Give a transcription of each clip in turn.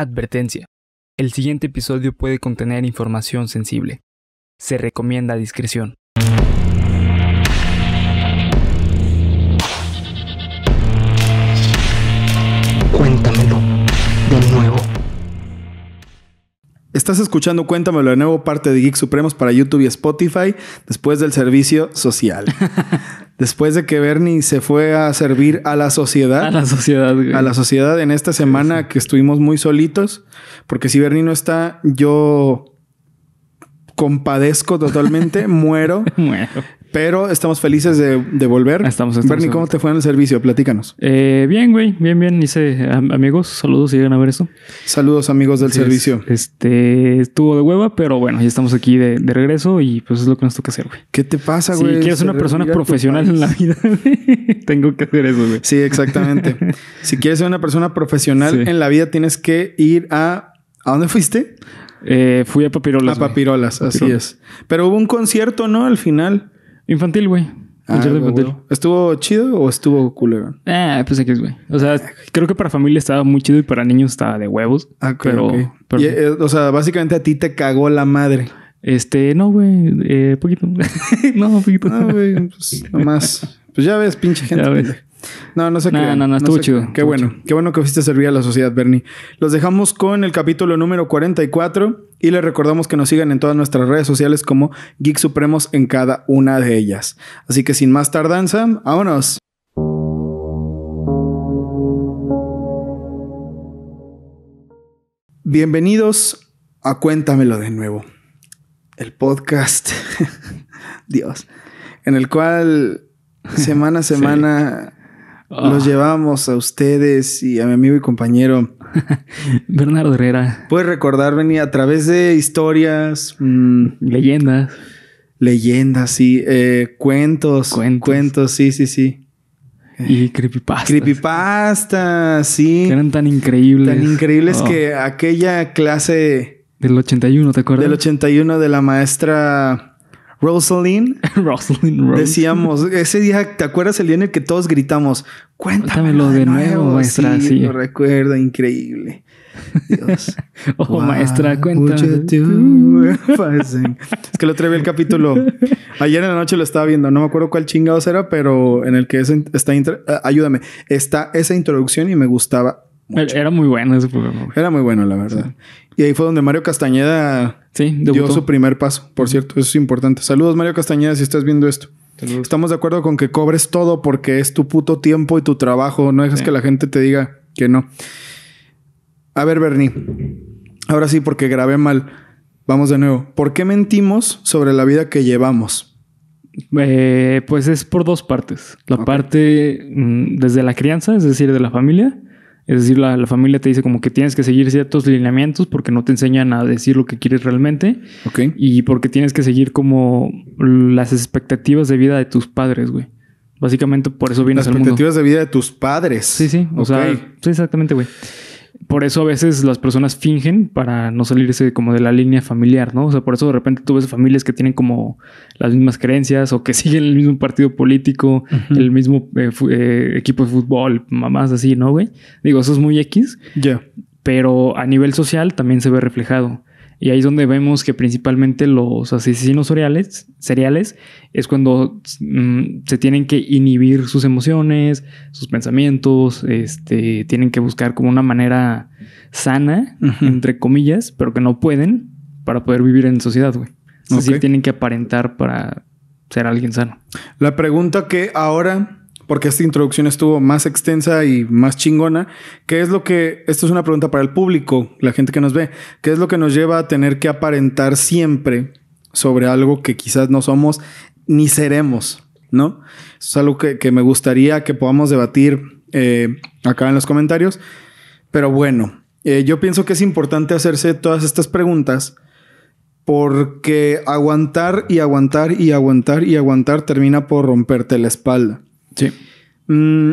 Advertencia. El siguiente episodio puede contener información sensible. Se recomienda discreción. Estás escuchando Cuéntamelo de nuevo, parte de Geek Supremos para YouTube y Spotify, después del servicio social. después de que Bernie se fue a servir a la sociedad. A la sociedad, A la sociedad en esta semana que estuvimos muy solitos, porque si Bernie no está, yo compadezco totalmente, muero. muero. Pero estamos felices de, volver. Estamos, estamos Bernie, ¿cómo te fue en el servicio? Platícanos. Eh, bien, güey. Bien, bien. dice amigos. Saludos si llegan a ver eso Saludos, amigos del servicio. este estuvo de hueva, pero bueno, ya estamos aquí de, regreso y pues es lo que nos toca hacer, güey. ¿Qué te pasa, güey? Si quieres una persona profesional en la vida, tengo que hacer eso, güey. Sí, exactamente. si quieres ser una persona profesional en la vida, tienes que ir a. ¿A dónde fuiste? Eh, fui a Papirolas. A Papirolas, así es. Pero hubo un concierto, ¿no? Al final. Infantil, güey. Ah, ¿Estuvo chido o estuvo culero? Cool, eh, pues aquí es, güey. O sea, ah, creo que para familia estaba muy chido y para niños estaba de huevos. Ah, pero, eh, o sea, básicamente a ti te cagó la madre. Este, no, güey, eh, poquito. no, poquito. No, ah, güey, pues nomás. Pues ya ves, pinche gente. Ya ves. No, no sé qué... Qué bueno. Qué bueno que fuiste a servir a la sociedad, Bernie. Los dejamos con el capítulo número 44 y les recordamos que nos sigan en todas nuestras redes sociales como Geek Supremos en cada una de ellas. Así que sin más tardanza, vámonos. Bienvenidos a Cuéntamelo de nuevo. El podcast. Dios. En el cual semana a semana los ah. llevamos a ustedes y a mi amigo y compañero Bernardo Herrera. Puedes recordar, a través de historias, mm, leyendas. Leyendas, sí. Eh, cuentos, cuentos. Cuentos, sí, sí, sí. Y creepypastas. Creepypasta, sí. Que eran tan increíbles. Tan increíbles oh. que aquella clase. Del 81, ¿te acuerdas? Del 81 de la maestra Rosalind. Rosalind Decíamos, ese día, ¿te acuerdas el día en el que todos gritamos? Cuéntamelo, de, nuevo, maestra. Sí, Lo recuerdo, increíble. Dios. oh, maestra, cuéntame. es que lo atreví el capítulo. Ayer en la noche lo estaba viendo. No me acuerdo cuál chingados era, pero en el que está... Ah, ayúdame. Está esa introducción y me gustaba Era muy bueno ese programa. Era muy bueno, la verdad. Y ahí fue donde Mario Castañeda Sí, Dio su primer paso, por cierto, eso es importante. Saludos, Mario Castañeda, si estás viendo esto. Estamos de acuerdo con que cobres todo porque es tu puto tiempo y tu trabajo. No dejes que la gente te diga que no. A ver, Bernie. Ahora sí, porque grabé mal. Vamos de nuevo. ¿Por qué mentimos sobre la vida que llevamos? Eh, pues es por dos partes. La parte mm, desde la crianza, es decir, de la familia, es decir, la, familia te dice como que tienes que seguir ciertos lineamientos porque no te enseñan a decir lo que quieres realmente. Ok. Y porque tienes que seguir como las expectativas de vida de tus padres, güey. Básicamente por eso vienes al mundo. Las expectativas de vida de tus padres. Sí, sí. O sea, sí, exactamente, güey. Por eso a veces las personas fingen para no salirse como de la línea familiar, ¿no? O sea, por eso de repente tú ves familias que tienen como las mismas creencias o que siguen el mismo partido político, el mismo eh, eh, equipo de fútbol, mamás así, ¿no, güey? Digo, eso es muy X. Ya. Pero a nivel social también se ve reflejado. Y ahí es donde vemos que principalmente los asesinos seriales es cuando mm, se tienen que inhibir sus emociones, sus pensamientos, este, tienen que buscar como una manera sana, entre comillas, pero que no pueden para poder vivir en sociedad, güey. Es tienen que aparentar para ser alguien sano. La pregunta que ahora porque esta introducción estuvo más extensa y más chingona. ¿Qué es lo que, esto es una pregunta para el público, la gente que nos ve, qué es lo que nos lleva a tener que aparentar siempre sobre algo que quizás no somos ni seremos, ¿no? es algo que, me gustaría que podamos debatir eh, acá en los comentarios. Pero bueno, eh, yo pienso que es importante hacerse todas estas preguntas porque aguantar y aguantar y aguantar y aguantar termina por romperte la espalda. Sí. Mm,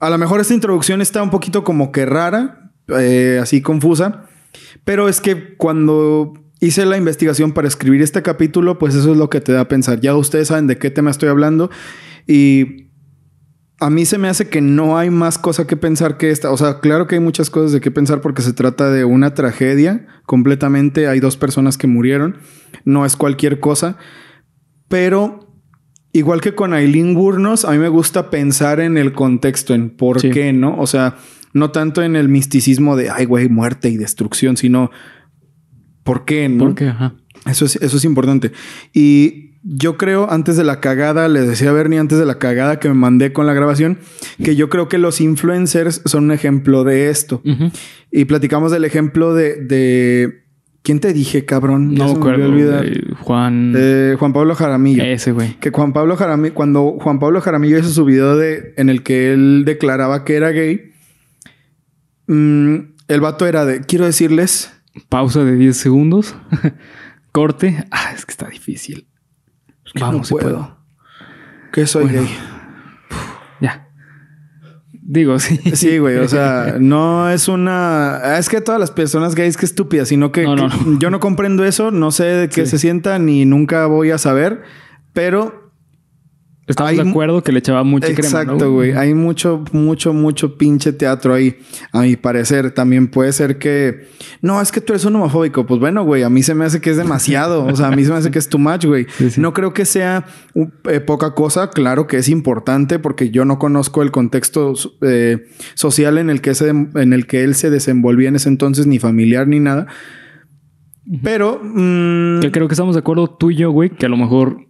a lo mejor esta introducción está un poquito como que rara, eh, así confusa, pero es que cuando hice la investigación para escribir este capítulo, pues eso es lo que te da a pensar. Ya ustedes saben de qué tema estoy hablando y a mí se me hace que no hay más cosa que pensar que esta. O sea, claro que hay muchas cosas de qué pensar porque se trata de una tragedia completamente. Hay dos personas que murieron. No es cualquier cosa. Pero igual que con Aileen Gurnos, a mí me gusta pensar en el contexto, en por qué, ¿no? O sea, no tanto en el misticismo de, ay, güey, muerte y destrucción, sino por qué, ¿no? ¿Por qué? Eso es, eso es importante. Y yo creo, antes de la cagada, les decía a Bernie, antes de la cagada que me mandé con la grabación, que yo creo que los influencers son un ejemplo de esto. Y platicamos del ejemplo de, de ¿Quién te dije, cabrón? no me Juan. Eh, Juan Pablo Jaramillo. Ese, güey. Que Juan Pablo Jaramillo, cuando Juan Pablo Jaramillo hizo su video de, en el que él declaraba que era gay, mm, el vato era de, quiero decirles. Pausa de 10 segundos. Corte. Ah, es que está difícil. Vamos, no puedo. Si puedo. Que soy gay. Digo, sí. Sí, güey. O sea, no es una. Es que todas las personas gays que estúpidas, sino que, yo no comprendo eso, no sé de qué se sienta ni nunca voy a saber. Pero Estamos de acuerdo que le echaba mucho Exacto, güey. Hay mucho, mucho, mucho pinche teatro ahí, a mi parecer. También puede ser que... No, es que tú eres un homofóbico. Pues bueno, güey, a mí se me hace que es demasiado. o sea, a mí se me hace que es too much, güey. No creo que sea uh, eh, poca cosa. Claro que es importante porque yo no conozco el contexto eh, social en el, que en el que él se desenvolvía en ese entonces, ni familiar ni nada. Pero... Yo mm, creo que estamos de acuerdo tú y yo, güey, que a lo mejor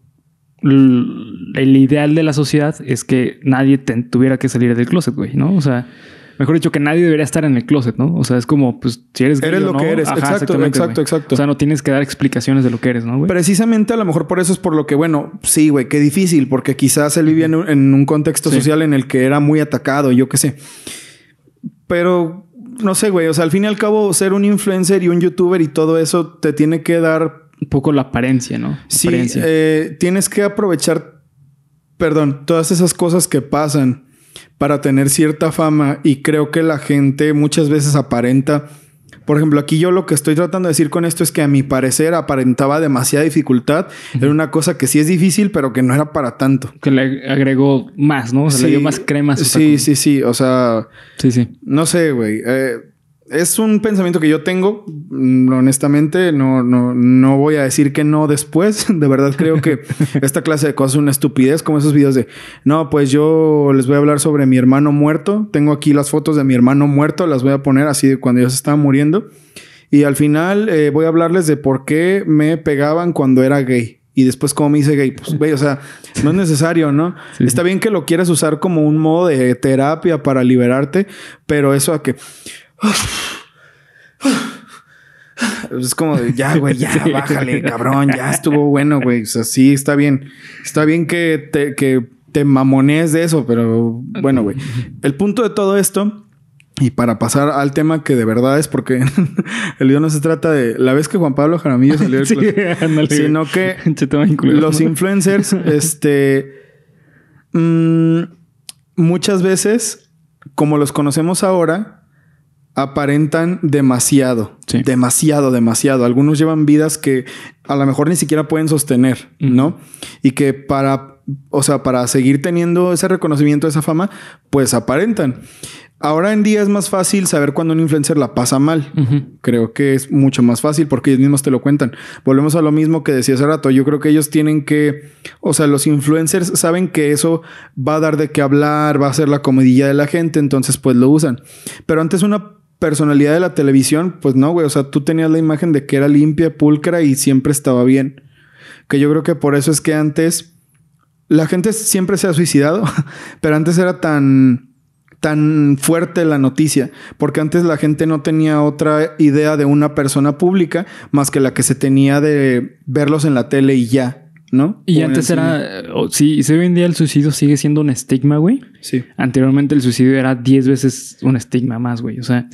el ideal de la sociedad es que nadie tuviera que salir del closet, güey, ¿no? O sea, mejor dicho, que nadie debería estar en el closet, ¿no? O sea, es como, pues, si eres... lo no, que eres, exacto, exacto, exacto. O sea, no tienes que dar explicaciones de lo que eres, ¿no? Güey? Precisamente a lo mejor por eso es por lo que, bueno, sí, güey, qué difícil, porque quizás él vivía en un, contexto social en el que era muy atacado, yo qué sé. Pero, no sé, güey, o sea, al fin y al cabo, ser un influencer y un youtuber y todo eso te tiene que dar un poco la apariencia, ¿no? sí, eh, tienes que aprovechar, perdón, todas esas cosas que pasan para tener cierta fama y creo que la gente muchas veces aparenta. Por ejemplo, aquí yo lo que estoy tratando de decir con esto es que a mi parecer aparentaba demasiada dificultad. Era una cosa que sí es difícil, pero que no era para tanto. Que le agregó más, ¿no? O le dio más cremas. Sí, sí, sí. O sea, sí, sí. No sé, güey. Eh, es un pensamiento que yo tengo, mm, honestamente, no, no, no voy a decir que no después. De verdad creo que esta clase de cosas es una estupidez, como esos videos de, no, pues yo les voy a hablar sobre mi hermano muerto. Tengo aquí las fotos de mi hermano muerto, las voy a poner así de cuando ellos se estaba muriendo. Y al final eh, voy a hablarles de por qué me pegaban cuando era gay. Y después, como me hice gay, pues, güey, o sea, no es necesario, ¿no? Está bien que lo quieras usar como un modo de terapia para liberarte, pero eso a que es como ya, güey, ya, bájale, cabrón, ya estuvo bueno, güey. O sea, sí, está bien. Está bien que te, que te mamonees de eso, pero bueno, güey. El punto de todo esto, y para pasar al tema que de verdad es porque el video no se trata de la vez que Juan Pablo Jaramillo salió del sino que los influencers, este, mm, muchas veces, como los conocemos ahora, aparentan demasiado, demasiado, demasiado. Algunos llevan vidas que a lo mejor ni siquiera pueden sostener, ¿no? Y que para, o sea, para seguir teniendo ese reconocimiento, esa fama, pues aparentan. Ahora en día es más fácil saber cuando un influencer la pasa mal. Creo que es mucho más fácil porque ellos mismos te lo cuentan. Volvemos a lo mismo que decía hace rato. Yo creo que ellos tienen que, o sea, los influencers saben que eso va a dar de qué hablar, va a ser la comidilla de la gente, entonces pues lo usan. Pero antes una personalidad de la televisión, pues no, güey. O sea, tú tenías la imagen de que era limpia, pulcra y siempre estaba bien. Que yo creo que por eso es que antes la gente siempre se ha suicidado, pero antes era tan tan fuerte la noticia, porque antes la gente no tenía otra idea de una persona pública más que la que se tenía de verlos en la tele y ya. ¿no? Y antes era, eh, sí, si hoy en día el suicidio sigue siendo un estigma, güey. Sí. Anteriormente el suicidio era 10 veces un estigma más, güey. O sea,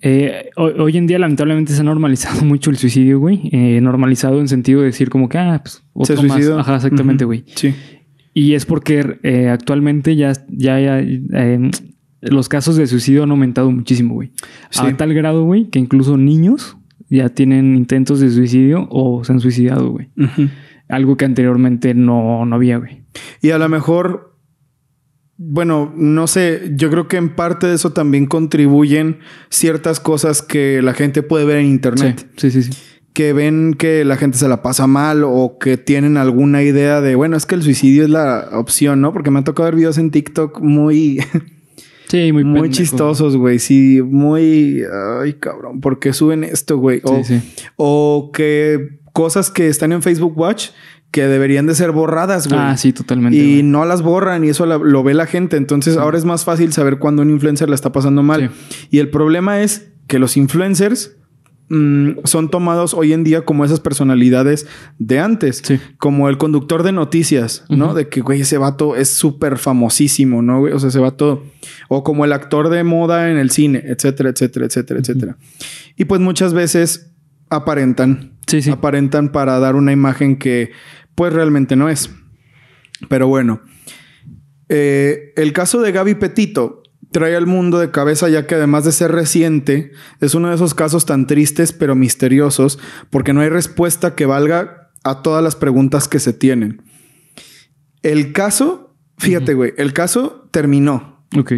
eh, hoy, en día lamentablemente se ha normalizado mucho el suicidio, güey. Eh, normalizado en sentido de decir como que, ah, pues otro se más. Ajá, exactamente, güey. Sí. Y es porque actualmente ya, ya, los casos de suicidio han aumentado muchísimo, güey. A tal grado, güey, que incluso niños ya tienen intentos de suicidio o se han suicidado, güey. Algo que anteriormente no, no había, güey. Y a lo mejor, bueno, no sé, yo creo que en parte de eso también contribuyen ciertas cosas que la gente puede ver en internet. sí, sí. sí. Que ven que la gente se la pasa mal o que tienen alguna idea de, bueno, es que el suicidio es la opción, ¿no? Porque me ha tocado ver videos en TikTok muy... Sí, muy, chistosos, güey. Sí, muy. Ay, cabrón, ¿por qué suben esto, güey? O, sí, sí. o que cosas que están en Facebook Watch que deberían de ser borradas, güey. Ah, sí, totalmente. Y no las borran y eso lo ve la gente. Entonces ahora es más fácil saber Cuando un influencer la está pasando mal. Y el problema es que los influencers Mm, son tomados hoy en día como esas personalidades de antes, como el conductor de noticias, ¿no? De que, güey, ese vato es súper famosísimo, ¿no? O sea, ese vato, o como el actor de moda en el cine, etcétera, etcétera, etcétera, etcétera. Y pues muchas veces aparentan, aparentan para dar una imagen que pues realmente no es. Pero bueno, eh, el caso de Gaby Petito, trae al mundo de cabeza ya que además de ser reciente, es uno de esos casos tan tristes pero misteriosos porque no hay respuesta que valga a todas las preguntas que se tienen. El caso, fíjate güey, el caso terminó. Ok.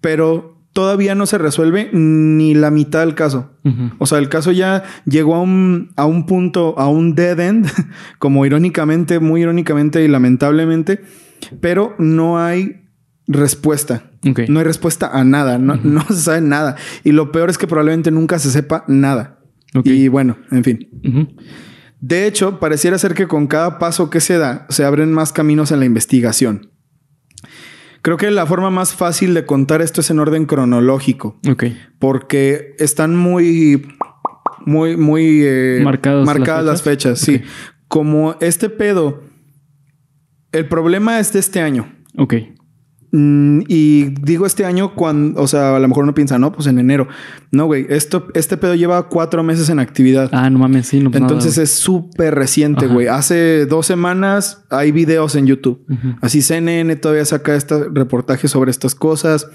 Pero todavía no se resuelve ni la mitad del caso. O sea, el caso ya llegó a un, a un punto, a un dead end, como irónicamente, muy irónicamente y lamentablemente, pero no hay respuesta. No hay respuesta a nada, no, se sabe nada. Y lo peor es que probablemente nunca se sepa nada. Y bueno, en fin. De hecho, pareciera ser que con cada paso que se da, se abren más caminos en la investigación. Creo que la forma más fácil de contar esto es en orden cronológico. Ok. Porque están muy, muy, muy eh, marcadas las fechas. Sí. Como este pedo, el problema es de este año. Ok. Mm, y digo este año cuando, o sea, a lo mejor uno piensa, no, pues en enero. No, güey, esto, este pedo lleva cuatro meses en actividad. Ah, no mames, sí, no. Pues Entonces es súper reciente, güey. Hace dos semanas hay videos en YouTube. Así CNN todavía saca este reportaje sobre estas cosas.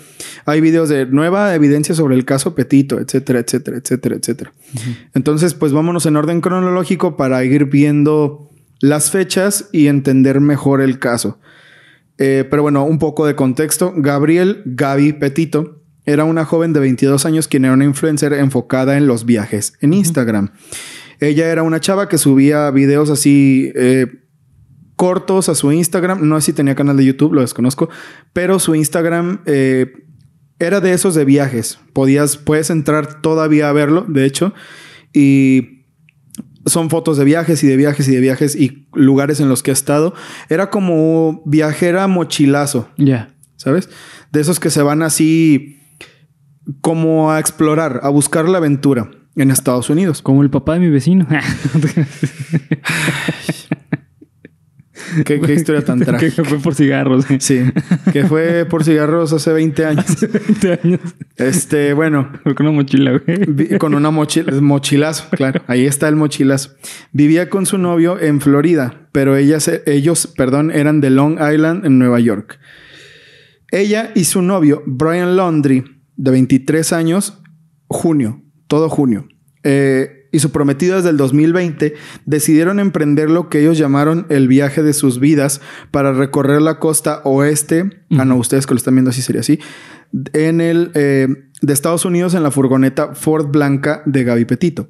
Hay videos de nueva evidencia sobre el caso Petito, etcétera, etcétera, etcétera, etcétera. Entonces, pues vámonos en orden cronológico para ir viendo las fechas y entender mejor el caso. Eh, pero bueno, un poco de contexto. Gabriel Gaby Petito era una joven de 22 años quien era una influencer enfocada en los viajes en Instagram. Ella era una chava que subía videos así eh, cortos a su Instagram. No sé si tenía canal de YouTube, lo desconozco, pero su Instagram eh, era de esos de viajes. Podías, puedes entrar todavía a verlo, de hecho, y son fotos de viajes y de viajes y de viajes y lugares en los que ha estado. Era como viajera mochilazo. Ya. ¿Sabes? De esos que se van así como a explorar, a buscar la aventura en Estados Unidos. Como el papá de mi vecino. ¿Qué, historia tan trágica. que fue por cigarros. ¿eh? Sí, que fue por cigarros hace 20 años. 20 años. Este, bueno. Con una mochila, güey. Con una mochila, mochilazo, claro. Ahí está el mochilazo. Vivía con su novio en Florida, pero ellos, perdón, eran de Long Island, en Nueva York. Ella y su novio, Brian Laundry, de 23 años, junio, todo junio. Eh, y su prometida desde el 2020 decidieron emprender lo que ellos llamaron el viaje de sus vidas para recorrer la costa oeste. Ah, no, ustedes que lo están viendo así sería así. En el eh, de Estados Unidos en la furgoneta Ford Blanca de Gaby Petito.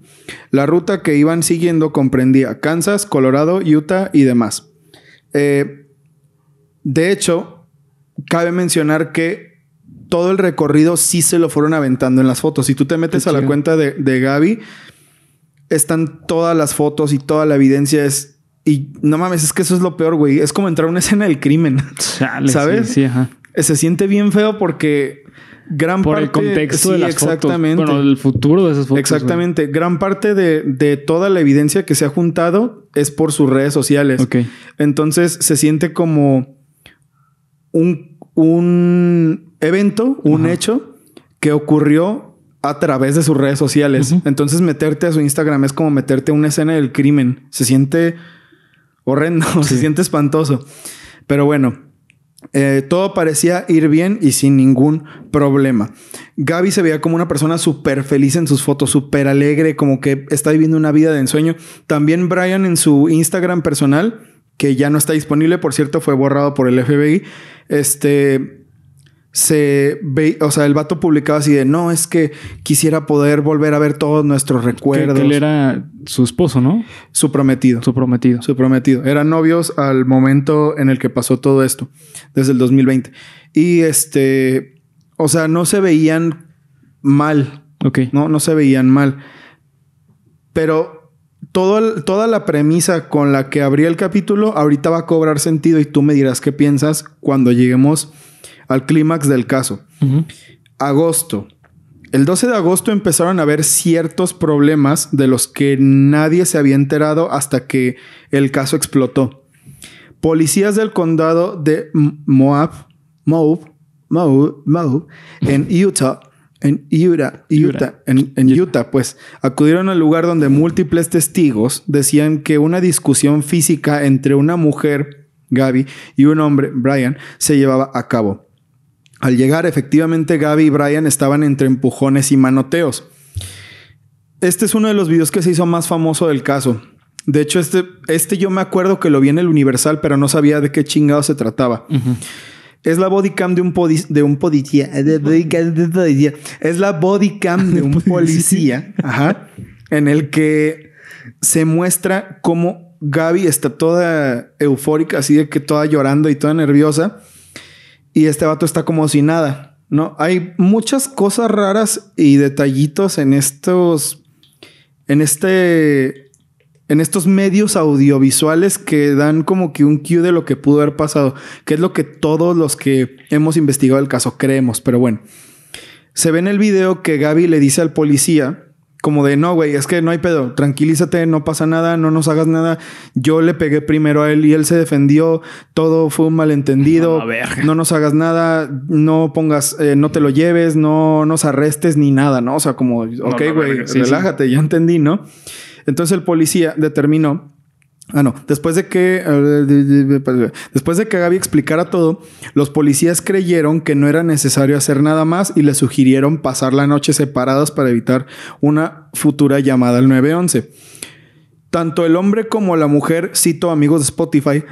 La ruta que iban siguiendo comprendía Kansas, Colorado, Utah y demás. Eh, de hecho, cabe mencionar que todo el recorrido sí se lo fueron aventando en las fotos. Si tú te metes a la cuenta de, de, Gaby, están todas las fotos y toda la evidencia es... Y no mames, es que eso es lo peor, güey. Es como entrar a una escena del crimen. ¿Sabes? Eh, se siente bien feo porque gran Por el contexto de las exactamente. fotos. Bueno, el futuro de esas fotos. Exactamente. Gran parte de, toda la evidencia que se ha juntado es por sus redes sociales. Entonces se siente como un, evento, un hecho que ocurrió a través de sus redes sociales. Entonces meterte a su Instagram es como meterte a una escena del crimen. Se siente horrendo, se siente espantoso. Pero bueno, eh, todo parecía ir bien y sin ningún problema. Gaby se veía como una persona súper feliz en sus fotos, súper alegre, como que está viviendo una vida de ensueño. También Brian en su Instagram personal, que ya no está disponible, por cierto, fue borrado por el FBI, este, se ve, o sea, el vato publicaba así de, no, es que quisiera poder volver a ver todos nuestros recuerdos. Que, él era su esposo, ¿no? Su prometido. Su prometido. Su prometido. Eran novios al momento en el que pasó todo esto, desde el 2020. Y este, o sea, no se veían mal. Ok. No, no se veían mal. Pero todo toda la premisa con la que abría el capítulo ahorita va a cobrar sentido y tú me dirás qué piensas cuando lleguemos al clímax del caso. Agosto. El 12 de agosto empezaron a haber ciertos problemas de los que nadie se había enterado hasta que el caso explotó. Policías del condado de Moab, Moab, Moab, Moab, en Utah, en Utah, Utah, en, en Utah, pues acudieron al lugar donde múltiples testigos decían que una discusión física entre una mujer, Gaby, y un hombre, Brian, se llevaba a cabo. Al llegar, efectivamente, Gaby y Brian estaban entre empujones y manoteos. Este es uno de los videos que se hizo más famoso del caso. De hecho, este, este yo me acuerdo que lo vi en el Universal, pero no sabía de qué chingado se trataba. Es la bodycam de un de un policía. Es la bodycam de un policía. En el que se muestra cómo Gaby está toda eufórica, así de que toda llorando y toda nerviosa. Y este vato está como si nada, ¿no? Hay muchas cosas raras y detallitos en estos, en este, en estos medios audiovisuales que dan como que un cue de lo que pudo haber pasado, que es lo que todos los que hemos investigado el caso creemos, pero bueno. Se ve en el video que Gaby le dice al policía como de, no, güey, es que no hay pedo, tranquilízate, no pasa nada, no nos hagas nada. Yo le pegué primero a él y él se defendió, todo fue un malentendido, no, ver. no nos hagas nada, no pongas, eh, no te lo lleves, no nos arrestes ni nada, ¿no? O sea, como, ok, güey, relájate, ya entendí, ¿no? Entonces el policía determinó Ah, no. Después de que. Después de que Gaby explicara todo, los policías creyeron que no era necesario hacer nada más y le sugirieron pasar la noche separadas para evitar una futura llamada al 911. Tanto el hombre como la mujer, cito amigos de Spotify,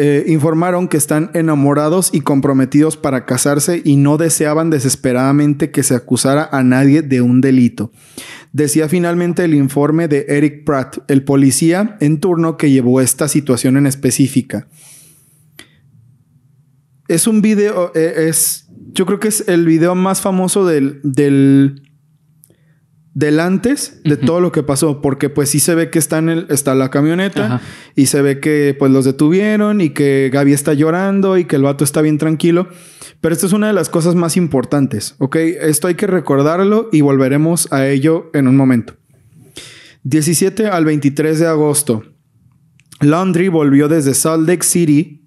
eh, informaron que están enamorados y comprometidos para casarse y no deseaban desesperadamente que se acusara a nadie de un delito decía finalmente el informe de Eric Pratt, el policía en turno que llevó esta situación en específica. Es un video, eh, es, yo creo que es el video más famoso del, del, del antes de todo lo que pasó, porque pues sí se ve que está, en el, está la camioneta y se ve que pues los detuvieron y que Gaby está llorando y que el vato está bien tranquilo. Pero esto es una de las cosas más importantes, ¿ok? Esto hay que recordarlo y volveremos a ello en un momento. 17 al 23 de agosto, Laundry volvió desde Salt Lake City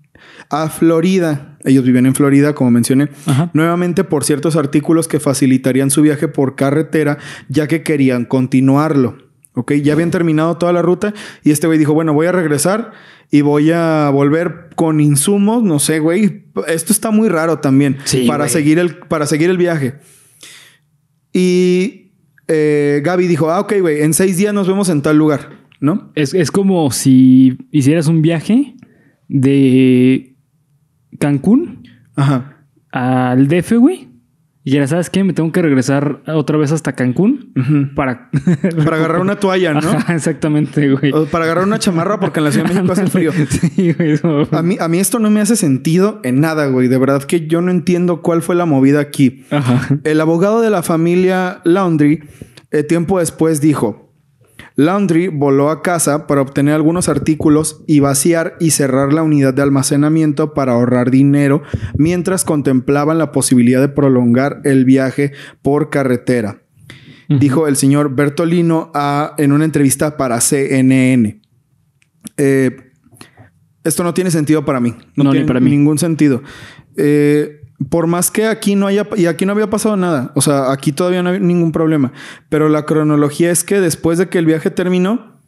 a Florida. Ellos vivían en Florida, como mencioné, nuevamente por ciertos artículos que facilitarían su viaje por carretera, ya que querían continuarlo. Ok, ya habían terminado toda la ruta y este güey dijo, bueno, voy a regresar y voy a volver con insumos, no sé, güey, esto está muy raro también para, seguir el, para seguir el viaje. Y eh, Gaby dijo, ah, ok, güey, en seis días nos vemos en tal lugar, ¿no? Es, como si hicieras un viaje de Cancún al DF, güey. Y ya sabes qué, me tengo que regresar otra vez hasta Cancún para... para agarrar una toalla, ¿no? exactamente, güey. para agarrar una chamarra porque en la Ciudad de México hace frío. a mí, a mí esto no me hace sentido en nada, güey. De verdad que yo no entiendo cuál fue la movida aquí. El abogado de la familia Laundry, eh, tiempo después, dijo... Laundry voló a casa para obtener algunos artículos y vaciar y cerrar la unidad de almacenamiento para ahorrar dinero mientras contemplaban la posibilidad de prolongar el viaje por carretera, dijo el señor Bertolino en una entrevista para CNN. Eh, esto no tiene sentido para mí. No, ni para mí. ningún sentido. Eh, por más que aquí no haya, y aquí no había pasado nada, o sea, aquí todavía no había ningún problema, pero la cronología es que después de que el viaje terminó,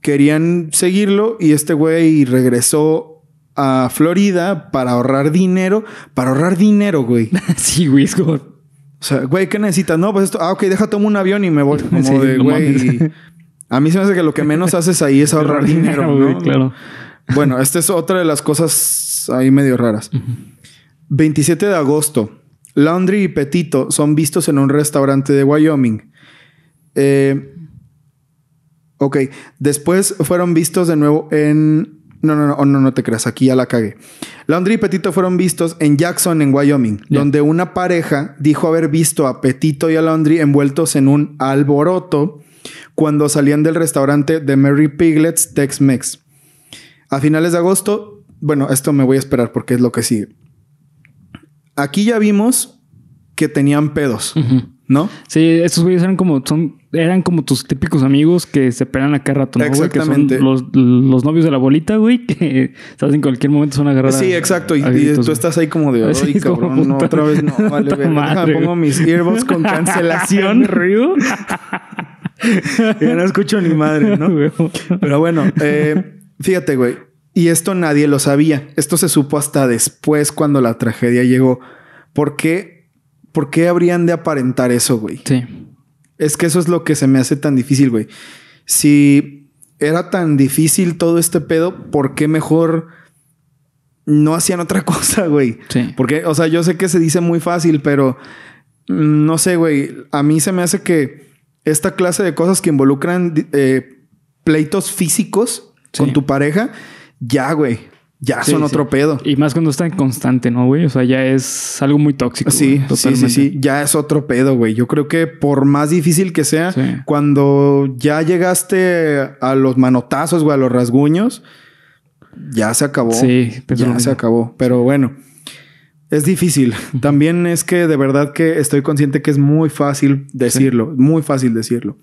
querían seguirlo y este güey regresó a Florida para ahorrar dinero, para ahorrar dinero, güey. sí, güey, es como... O sea, güey, ¿qué necesitas? No, pues esto, ah, ok, deja tomo un avión y me voy. Como de, güey. A mí se me hace que lo que menos haces ahí es ahorrar dinero, ¿no? claro. Bueno, esta es otra de las cosas ahí medio raras. 27 de agosto. Laundry y Petito son vistos en un restaurante de Wyoming. Eh, ok, después fueron vistos de nuevo en... No, no, no, oh, no, no te creas, aquí ya la cagué. Laundry y Petito fueron vistos en Jackson, en Wyoming, donde una pareja dijo haber visto a Petito y a Laundry envueltos en un alboroto cuando salían del restaurante de Mary Piglet's Tex-Mex. A finales de agosto, bueno, esto me voy a esperar porque es lo que sigue aquí ya vimos que tenían pedos, ¿no? Sí, estos güeyes eran como, eran como tus típicos amigos que se pegan a cada rato, ¿no? Exactamente. los, novios de la bolita, güey, que sabes, en cualquier momento son agarrados. Sí, exacto. Y, tú estás ahí como de, ay, cabrón, no, otra vez no, vale, pongo mis earbuds con cancelación. río. ya no escucho ni madre, ¿no? Pero bueno, eh, fíjate, güey. Y esto nadie lo sabía. Esto se supo hasta después cuando la tragedia llegó. ¿Por qué? ¿Por qué habrían de aparentar eso, güey? Sí. Es que eso es lo que se me hace tan difícil, güey. Si era tan difícil todo este pedo, ¿por qué mejor no hacían otra cosa, güey? Sí. Porque, o sea, yo sé que se dice muy fácil, pero mm, no sé, güey. A mí se me hace que esta clase de cosas que involucran eh, pleitos físicos con tu pareja ya, güey, ya son otro pedo. Y más cuando está en constante, ¿no, güey? O sea, ya es algo muy tóxico. Sí, totalmente. sí, Ya es otro pedo, güey. Yo creo que por más difícil que sea, cuando ya llegaste a los manotazos, güey, a los rasguños, ya se acabó. Sí, ya se acabó. Pero bueno. Es difícil. También es que de verdad que estoy consciente que es muy fácil decirlo, muy fácil decirlo.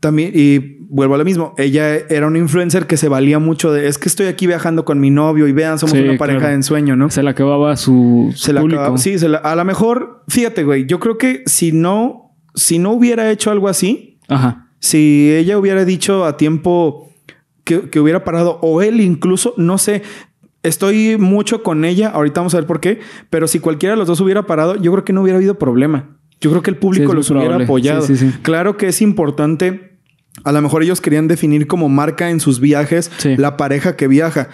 También, y vuelvo a lo mismo, ella era una influencer que se valía mucho de, es que estoy aquí viajando con mi novio y vean, somos una pareja de ensueño, ¿no? Se la acababa su, se La sí, se la, a lo mejor, fíjate, güey, yo creo que si no, si no hubiera hecho algo así, Ajá. si ella hubiera dicho a tiempo que, hubiera parado, o él incluso, no sé, estoy mucho con ella, ahorita vamos a ver por qué, pero si cualquiera de los dos hubiera parado, yo creo que no hubiera habido problema. Yo creo que el público los hubiera apoyado. claro que es importante a lo mejor ellos querían definir como marca en sus viajes la pareja que viaja.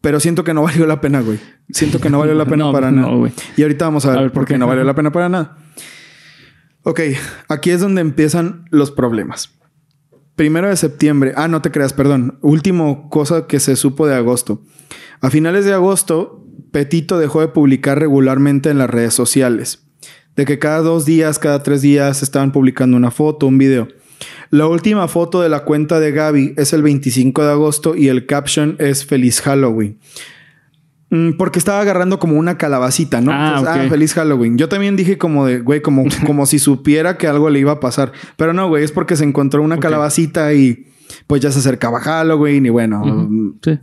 Pero siento que no valió la pena, güey. Siento que no valió la pena para nada. Y ahorita vamos a ver, por qué, no valió la pena para nada. Ok, aquí es donde empiezan los problemas. Primero de septiembre. Ah, no te creas, perdón. Último cosa que se supo de agosto. A finales de agosto, Petito dejó de publicar regularmente en las redes sociales. De que cada dos días, cada tres días estaban publicando una foto, un video. La última foto de la cuenta de Gaby es el 25 de agosto y el caption es Feliz Halloween. Mm, porque estaba agarrando como una calabacita, ¿no? Ah, ah feliz Halloween. Yo también dije como de, güey, como, como si supiera que algo le iba a pasar. Pero no, güey, es porque se encontró una calabacita y pues ya se acercaba Halloween y bueno. sí.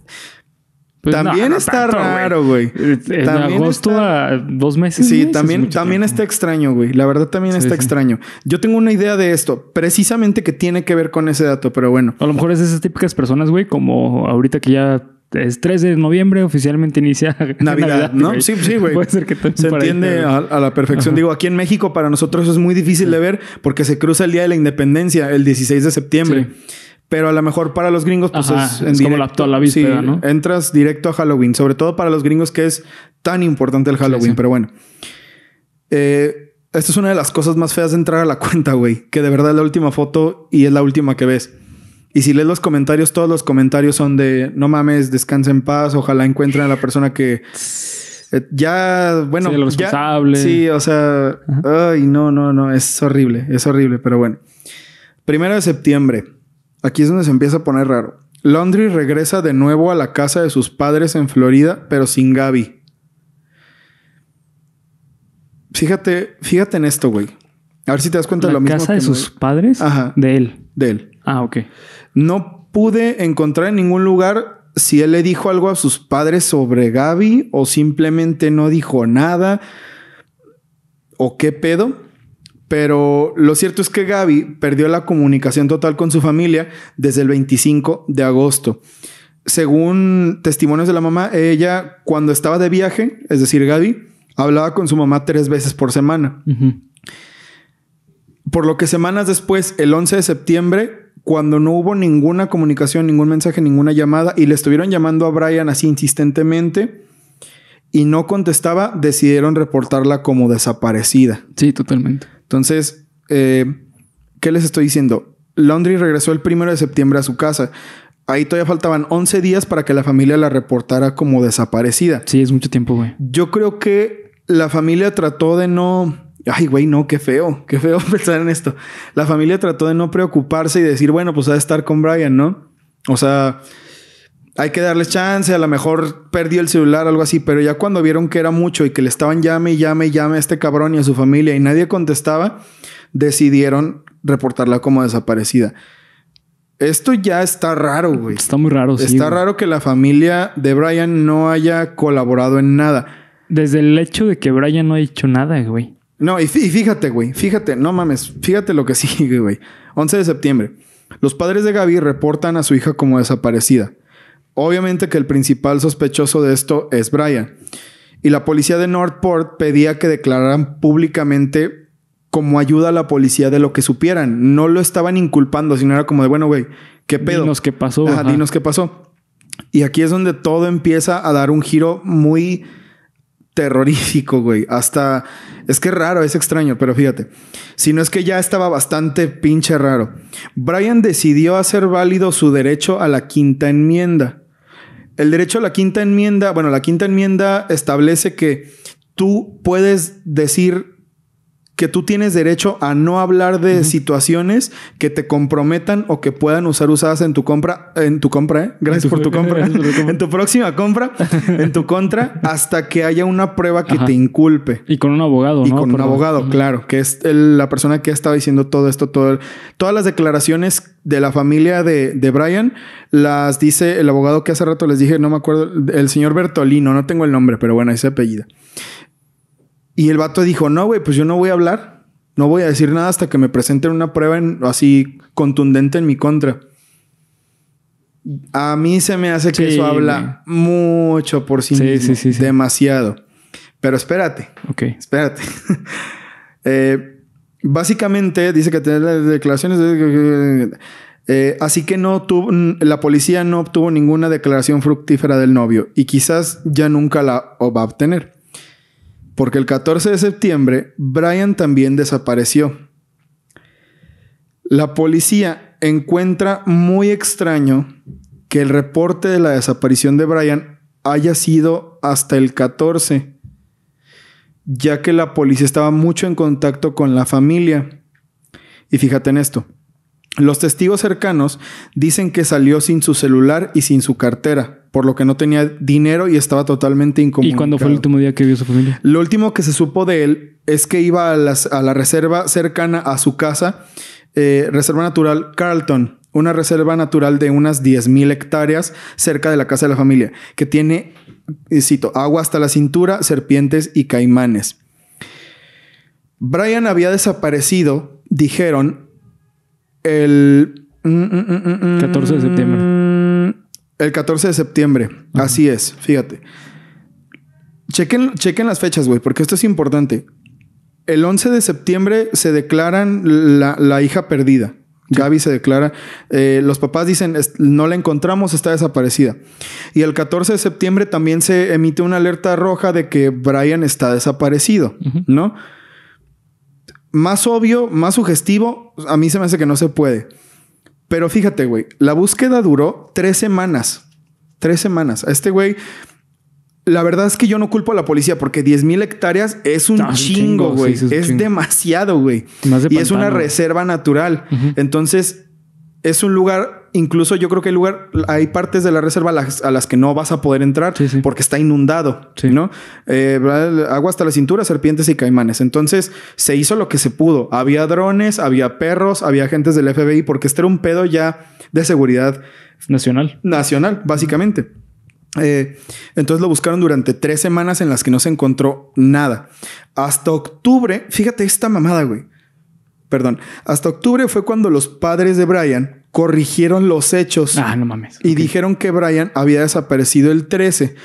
Pues también está raro, güey. En agosto a dos meses. Sí, también, también está extraño, güey. La verdad también está extraño. Yo tengo una idea de esto, precisamente que tiene que ver con ese dato, pero bueno. A lo mejor es de esas típicas personas, güey, como ahorita que ya es 3 de noviembre, oficialmente inicia Navidad, ¿no? Sí, sí, güey. Puede ser que se entiende a, la perfección. Digo, aquí en México para nosotros es muy difícil de ver porque se cruza el día de la independencia, el 16 de septiembre. Sí. Pero a lo mejor para los gringos, pues es, en como la, toda la víspera, sí, ¿no? Entras directo a Halloween, sobre todo para los gringos que es tan importante el Halloween, pero bueno. Eh, esta es una de las cosas más feas de entrar a la cuenta, güey, que de verdad es la última foto y es la última que ves. Y si lees los comentarios, todos los comentarios son de no mames, descansa en paz, ojalá encuentren a la persona que eh, ya, bueno, sí, responsable. sí, o sea, ay, no, no, no, es horrible, es horrible, pero bueno. Primero de septiembre. Aquí es donde se empieza a poner raro. Laundry regresa de nuevo a la casa de sus padres en Florida, pero sin Gaby. Fíjate, fíjate en esto, güey. A ver si te das cuenta lo mismo. ¿La casa de sus padres? Ajá. De él. De él. Ah, ok. No pude encontrar en ningún lugar si él le dijo algo a sus padres sobre Gaby o simplemente no dijo nada. ¿O qué pedo? Pero lo cierto es que Gaby perdió la comunicación total con su familia desde el 25 de agosto. Según testimonios de la mamá, ella cuando estaba de viaje, es decir, Gaby, hablaba con su mamá tres veces por semana. Por lo que semanas después, el 11 de septiembre, cuando no hubo ninguna comunicación, ningún mensaje, ninguna llamada y le estuvieron llamando a Brian así insistentemente y no contestaba, decidieron reportarla como desaparecida. Sí, totalmente. Entonces, eh, ¿qué les estoy diciendo? Laundry regresó el primero de septiembre a su casa. Ahí todavía faltaban 11 días para que la familia la reportara como desaparecida. Sí, es mucho tiempo, güey. Yo creo que la familia trató de no... Ay, güey, no, qué feo, qué feo pensar en esto. La familia trató de no preocuparse y decir, bueno, pues ha de estar con Brian, ¿no? O sea, hay que darles chance, a lo mejor perdió el celular, algo así, pero ya cuando vieron que era mucho y que le estaban llame llame llame a este cabrón y a su familia y nadie contestaba, decidieron reportarla como desaparecida. Esto ya está raro, güey. Está muy raro, está sí. Está raro que la familia de Brian no haya colaborado en nada. Desde el hecho de que Brian no ha hecho nada, güey. No, y fíjate, güey, fíjate, no mames, fíjate lo que sigue, güey. 11 de septiembre. Los padres de Gaby reportan a su hija como desaparecida. Obviamente que el principal sospechoso de esto es Brian. Y la policía de Northport pedía que declararan públicamente como ayuda a la policía de lo que supieran. No lo estaban inculpando, sino era como de, bueno, güey, ¿qué pedo? Dinos qué pasó. dinos qué pasó. Y aquí es donde todo empieza a dar un giro muy terrorífico, güey. Hasta es que raro, es extraño, pero fíjate, si no es que ya estaba bastante pinche raro. Brian decidió hacer válido su derecho a la quinta enmienda. El derecho a la quinta enmienda, bueno, la quinta enmienda establece que tú puedes decir que tú tienes derecho a no hablar de situaciones que te comprometan o que puedan usar usadas en tu compra, en tu compra, ¿eh? gracias por tu compra, en tu próxima compra, en tu contra, hasta que haya una prueba que te inculpe. Y con un abogado. Y con un abogado, claro, que es la persona que estado diciendo todo esto, todo todas las declaraciones de la familia de, de, Brian, las dice el abogado que hace rato les dije, no me acuerdo, el señor Bertolino, no tengo el nombre, pero bueno, ese apellido. Y el vato dijo, no, güey, pues yo no voy a hablar, no voy a decir nada hasta que me presenten una prueba así contundente en mi contra. A mí se me hace que eso habla mucho por sí, mismo, demasiado. Pero espérate. Ok. Espérate. Eh, básicamente dice que tener las declaraciones. Eh, así que no tuvo, la policía no obtuvo ninguna declaración fructífera del novio y quizás ya nunca la va a obtener porque el 14 de septiembre Brian también desapareció. La policía encuentra muy extraño que el reporte de la desaparición de Brian haya sido hasta el 14, ya que la policía estaba mucho en contacto con la familia. Y fíjate en esto, los testigos cercanos dicen que salió sin su celular y sin su cartera por lo que no tenía dinero y estaba totalmente incomunicado. ¿Y cuándo fue el último día que vio su familia? Lo último que se supo de él es que iba a, la reserva cercana a su casa, eh, Reserva Natural Carlton, una reserva natural de unas 10.000 hectáreas cerca de la casa de la familia, que tiene, eh, cito, agua hasta la cintura, serpientes y caimanes. Brian había desaparecido, dijeron, el... 14 mm, mm, mm, de septiembre. El 14 de septiembre. Así es, fíjate. Chequen, chequen las fechas, güey, porque esto es importante. El 11 de septiembre se declaran la, hija perdida. Gaby se declara. Eh, los papás dicen, no la encontramos, está desaparecida. Y el 14 de septiembre también se emite una alerta roja de que Brian está desaparecido, ¿no? Más obvio, más sugestivo, a mí se me hace que no se puede. Pero fíjate, güey, la búsqueda duró tres semanas. Tres semanas. A este güey, la verdad es que yo no culpo a la policía porque 10.000 mil hectáreas es un ah, chingo, güey. es, demasiado, güey. y es una reserva natural. Entonces, es un lugar, incluso yo creo que el lugar, hay partes de la reserva a las, que no vas a poder entrar porque está inundado, ¿no? Eh, agua hasta la cintura, serpientes y caimanes. Entonces se hizo lo que se pudo. Había drones, había perros, había agentes del FBI porque este era un pedo ya de seguridad nacional. Nacional, básicamente. Eh, entonces lo buscaron durante tres semanas en las que no se encontró nada. Hasta octubre, fíjate esta mamada, güey perdón, hasta octubre fue cuando los padres de Brian corrigieron los hechos. Ah, y dijeron que Brian había desaparecido el 13,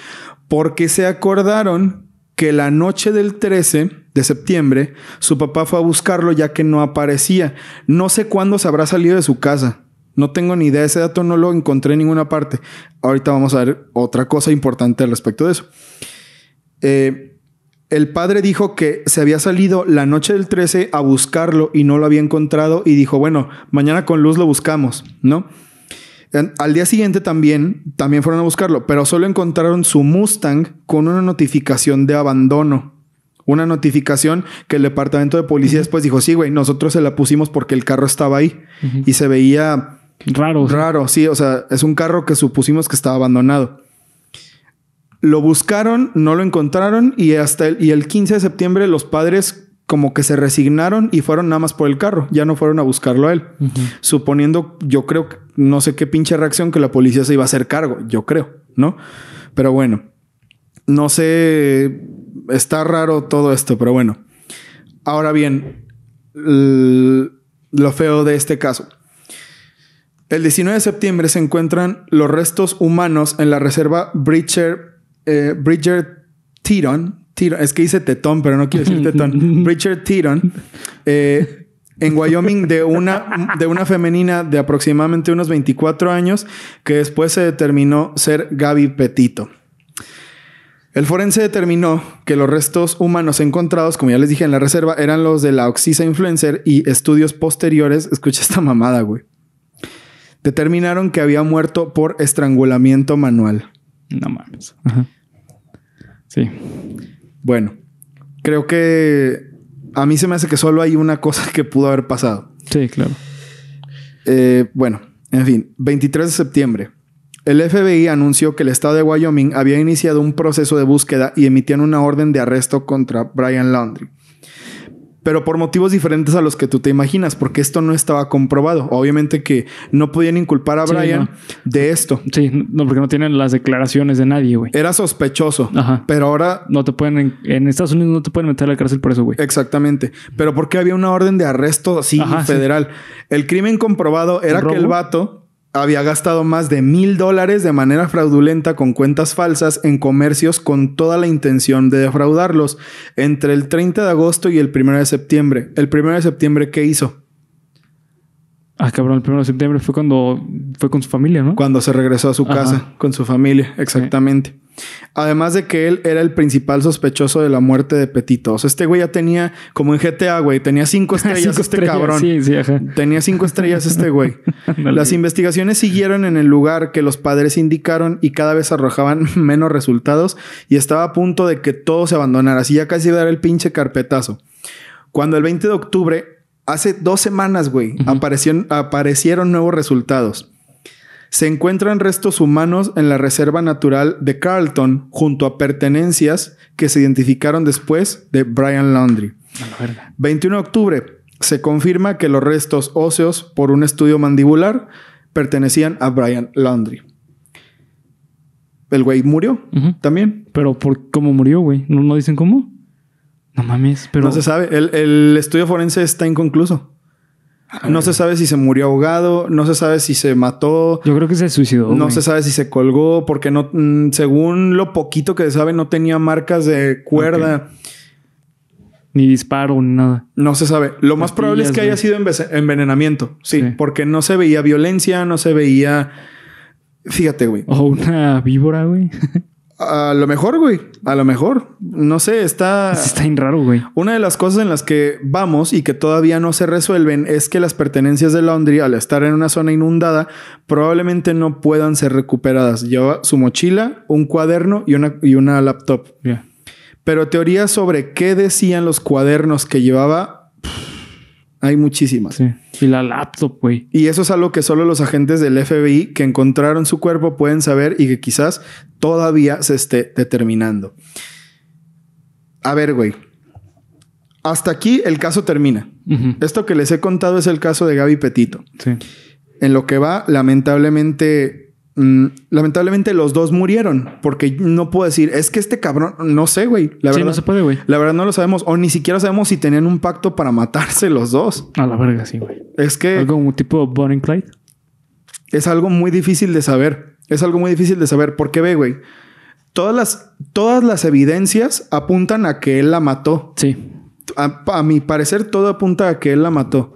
porque se acordaron que la noche del 13 de septiembre su papá fue a buscarlo ya que no aparecía. No sé cuándo se habrá salido de su casa. No tengo ni idea, ese dato no lo encontré en ninguna parte. Ahorita vamos a ver otra cosa importante al respecto de eso. Eh, el padre dijo que se había salido la noche del 13 a buscarlo y no lo había encontrado y dijo, bueno, mañana con luz lo buscamos, ¿no? Al día siguiente también, también fueron a buscarlo, pero solo encontraron su Mustang con una notificación de abandono. Una notificación que el departamento de policía después dijo, sí, güey, nosotros se la pusimos porque el carro estaba ahí y se veía raro. Raro, sí, o sea, es un carro que supusimos que estaba abandonado. Lo buscaron, no lo encontraron y hasta el, y el 15 de septiembre los padres como que se resignaron y fueron nada más por el carro, ya no fueron a buscarlo a él, suponiendo, yo creo, no sé qué pinche reacción que la policía se iba a hacer cargo, yo creo, ¿no? Pero bueno, no sé, está raro todo esto, pero bueno. Ahora bien, lo feo de este caso. El 19 de septiembre se encuentran los restos humanos en la reserva Breacher eh, Bridger Tiron, es que dice tetón, pero no quiero decir tetón, Bridger Tiron, eh, en Wyoming de una, de una femenina de aproximadamente unos 24 años que después se determinó ser Gaby Petito. El forense determinó que los restos humanos encontrados, como ya les dije en la reserva, eran los de la Oxisa Influencer y estudios posteriores, escucha esta mamada, güey, determinaron que había muerto por estrangulamiento manual. No mames. Ajá. Bueno, creo que a mí se me hace que solo hay una cosa que pudo haber pasado. Sí, claro. Eh, bueno, en fin, 23 de septiembre. El FBI anunció que el estado de Wyoming había iniciado un proceso de búsqueda y emitían una orden de arresto contra Brian Laundrie pero por motivos diferentes a los que tú te imaginas, porque esto no estaba comprobado. Obviamente que no podían inculpar a Brian de esto. Sí, no, porque no tienen las declaraciones de nadie, güey. Era sospechoso, Ajá. pero ahora... No te pueden, en, Estados Unidos no te pueden meter a la cárcel por eso, güey. Exactamente, pero porque había una orden de arresto así federal. El crimen comprobado era que el vato había gastado más de mil dólares de manera fraudulenta con cuentas falsas en comercios con toda la intención de defraudarlos entre el 30 de agosto y el 1 de septiembre. ¿El 1 de septiembre qué hizo? Ah, cabrón, el 1 de septiembre fue cuando fue con su familia, ¿no? Cuando se regresó a su casa con su familia, exactamente. Además de que él era el principal sospechoso de la muerte de Petito. O sea, este güey ya tenía, como en GTA, güey, tenía cinco estrellas este cabrón. Tenía cinco estrellas este güey. Las investigaciones siguieron en el lugar que los padres indicaron y cada vez arrojaban menos resultados y estaba a punto de que todo se abandonara. Así ya casi iba a dar el pinche carpetazo. Cuando el 20 de octubre Hace dos semanas, güey, aparecieron nuevos resultados. Se encuentran restos humanos en la reserva natural de Carlton junto a pertenencias que se identificaron después de Brian Laundry. 21 de octubre se confirma que los restos óseos por un estudio mandibular pertenecían a Brian Laundry. El güey murió también. Pero por cómo murió, güey. ¿No, ¿No, dicen cómo? No mames, pero. No se sabe. El, estudio forense está inconcluso. No se sabe si se murió ahogado, no se sabe si se mató. Yo creo que se suicidó. No se sabe si se colgó, porque no, mm, según lo poquito que se sabe, no tenía marcas de cuerda. Ni disparo, ni nada. No se sabe. Lo más probable es que haya sido envenenamiento. sí, porque no se veía violencia, no se veía. Fíjate, güey. O una víbora, güey. A lo mejor, güey. A lo mejor. No sé, está. Está en raro, güey. Una de las cosas en las que vamos y que todavía no se resuelven es que las pertenencias de Laundry, al estar en una zona inundada, probablemente no puedan ser recuperadas. Lleva su mochila, un cuaderno y una, y una laptop. Pero teoría sobre qué decían los cuadernos que llevaba. Hay muchísimas. Sí. Y la laptop, güey. Y eso es algo que solo los agentes del FBI que encontraron su cuerpo pueden saber y que quizás todavía se esté determinando. A ver, güey. Hasta aquí el caso termina. Esto que les he contado es el caso de Gaby Petito. Sí. En lo que va, lamentablemente, Mm, lamentablemente los dos murieron porque no puedo decir, es que este cabrón, no sé, güey. La verdad, no puede, La verdad no lo sabemos o ni siquiera sabemos si tenían un pacto para matarse los dos. A la verga, sí, güey. Es que... Algo tipo Bonnie Clyde. Es algo muy difícil de saber. Es algo muy difícil de saber. Porque ve, güey, todas las, todas las evidencias apuntan a que él la mató. Sí. A, mi parecer todo apunta a que él la mató.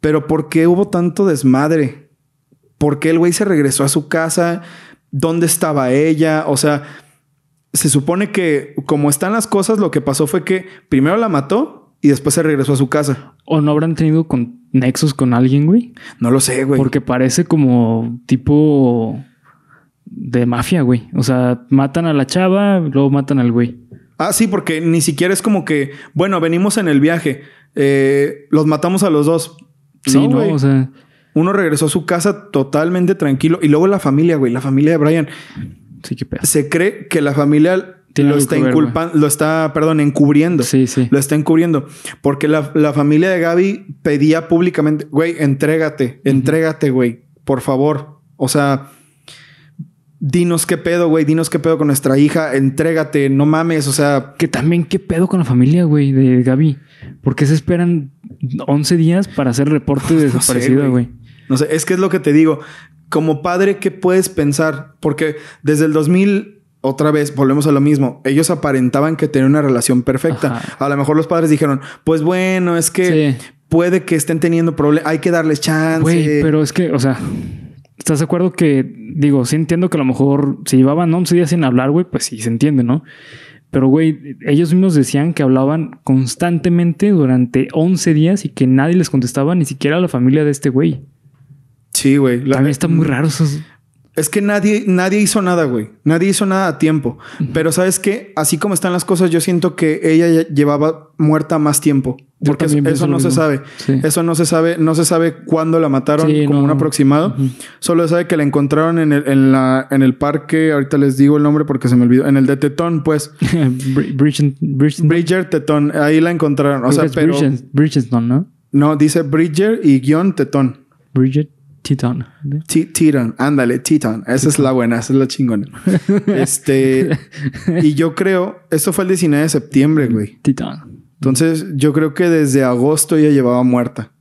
Pero ¿por qué hubo tanto desmadre? por qué el güey se regresó a su casa, dónde estaba ella, o sea, se supone que como están las cosas, lo que pasó fue que primero la mató y después se regresó a su casa. ¿O no habrán tenido con nexos con alguien, güey? No lo sé, güey. Porque parece como tipo de mafia, güey. O sea, matan a la chava, luego matan al güey. Ah, sí, porque ni siquiera es como que, bueno, venimos en el viaje, eh, los matamos a los dos. Sí, güey. o sea. Uno regresó a su casa totalmente tranquilo. Y luego la familia, güey, la familia de Brian. Sí, qué pedo. Se cree que la familia lo está inculpando, lo está, perdón, encubriendo. Sí, sí. Lo está encubriendo. Porque la, familia de Gaby pedía públicamente, güey, entrégate, entrégate, güey, por favor. O sea, dinos qué pedo, güey, dinos qué pedo con nuestra hija, entrégate, no mames, o sea. Que también qué pedo con la familia, güey, de Gaby. porque se esperan 11 días para hacer reporte de güey? No sé, es que es lo que te digo. Como padre, ¿qué puedes pensar? Porque desde el 2000, otra vez, volvemos a lo mismo. Ellos aparentaban que tenían una relación perfecta. A lo mejor los padres dijeron, pues bueno, es que puede que estén teniendo problemas, hay que darles chance. pero es que, o sea, ¿estás de acuerdo que, digo, sí entiendo que a lo mejor se llevaban 11 días sin hablar, güey, pues sí se entiende, ¿no? Pero, güey, ellos mismos decían que hablaban constantemente durante 11 días y que nadie les contestaba, ni siquiera la familia de este güey. Sí, güey. También está muy raro Es que nadie, nadie hizo nada, güey. Nadie hizo nada a tiempo. Pero sabes que así como están las cosas, yo siento que ella llevaba muerta más tiempo. Porque eso, no se sabe. Eso no se sabe, no se sabe cuándo la mataron, como un aproximado. Solo se sabe que la encontraron en el, la, en el parque, ahorita les digo el nombre porque se me olvidó, en el de Tetón, pues. Bridger Tetón, ahí la encontraron. O sea, pero... ¿no? No, dice Bridger y guión Tetón. Bridget. Titan. Titan, ándale, Titan. Esa es la buena, esa es la chingona. este. y yo creo, esto fue el 19 de septiembre, güey. Titan. Entonces, yo creo que desde agosto ya llevaba muerta.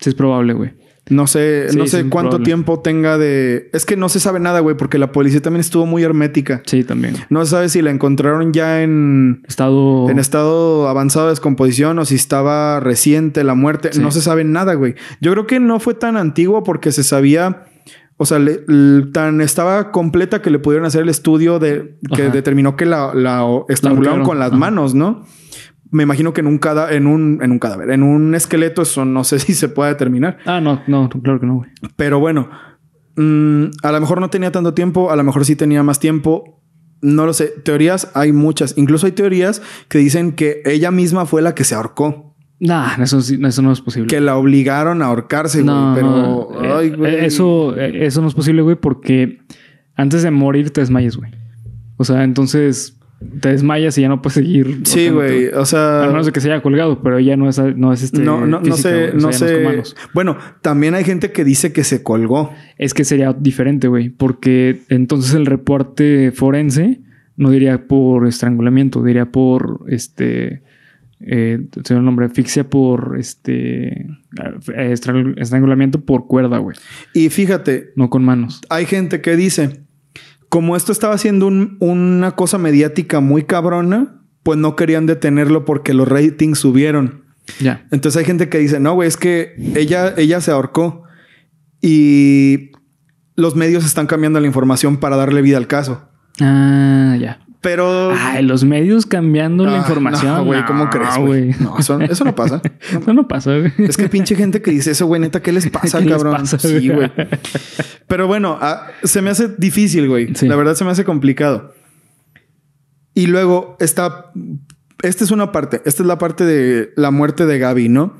Sí, es probable, güey. No sé, no sé cuánto tiempo tenga de. Es que no se sabe nada, güey, porque la policía también estuvo muy hermética. Sí, también. No se sabe si la encontraron ya en estado. En estado avanzado de descomposición o si estaba reciente la muerte. No se sabe nada, güey. Yo creo que no fue tan antiguo porque se sabía. O sea, tan estaba completa que le pudieron hacer el estudio de que determinó que la, la estrangularon con las manos, ¿no? me imagino que en un, en un, cadáver, en un esqueleto, eso no sé si se puede determinar. Ah, no, no, claro que no, güey. Pero bueno, mm, a lo mejor no tenía tanto tiempo, a lo mejor sí tenía más tiempo. No lo sé. Teorías hay muchas. Incluso hay teorías que dicen que ella misma fue la que se ahorcó. Nah, eso, no es posible. Que la obligaron a ahorcarse, güey. pero. Eh, eso, eh, eso no es posible, güey, porque antes de morir te desmayes, güey. O sea, entonces te desmayas y ya no puedes seguir. Sí, güey. O sea. A menos de que se haya colgado, pero ya no es, este. No, no, sé. Bueno, también hay gente que dice que se colgó. Es que sería diferente, güey. Porque entonces el reporte forense no diría por estrangulamiento, diría por este. Eh, tiene un nombre, asfixia por este estrangulamiento por cuerda, güey. Y fíjate, no con manos. Hay gente que dice como esto estaba siendo una cosa mediática muy cabrona, pues no querían detenerlo porque los ratings subieron. Ya. Entonces hay gente que dice, no, güey, es que ella, ella se ahorcó y los medios están cambiando la información para darle vida al caso. Ah, ya. Pero. Ay, los medios cambiando la ah, información. güey, ¿cómo crees? No, eso, no pasa. eso no pasa, güey. Es que pinche gente que dice eso, güey, neta, ¿qué les pasa, cabrón? sí, güey. Pero bueno, ah, se me hace difícil, güey. La verdad se me hace complicado. Y luego está. Esta es una parte. Esta es la parte de la muerte de Gaby, ¿no?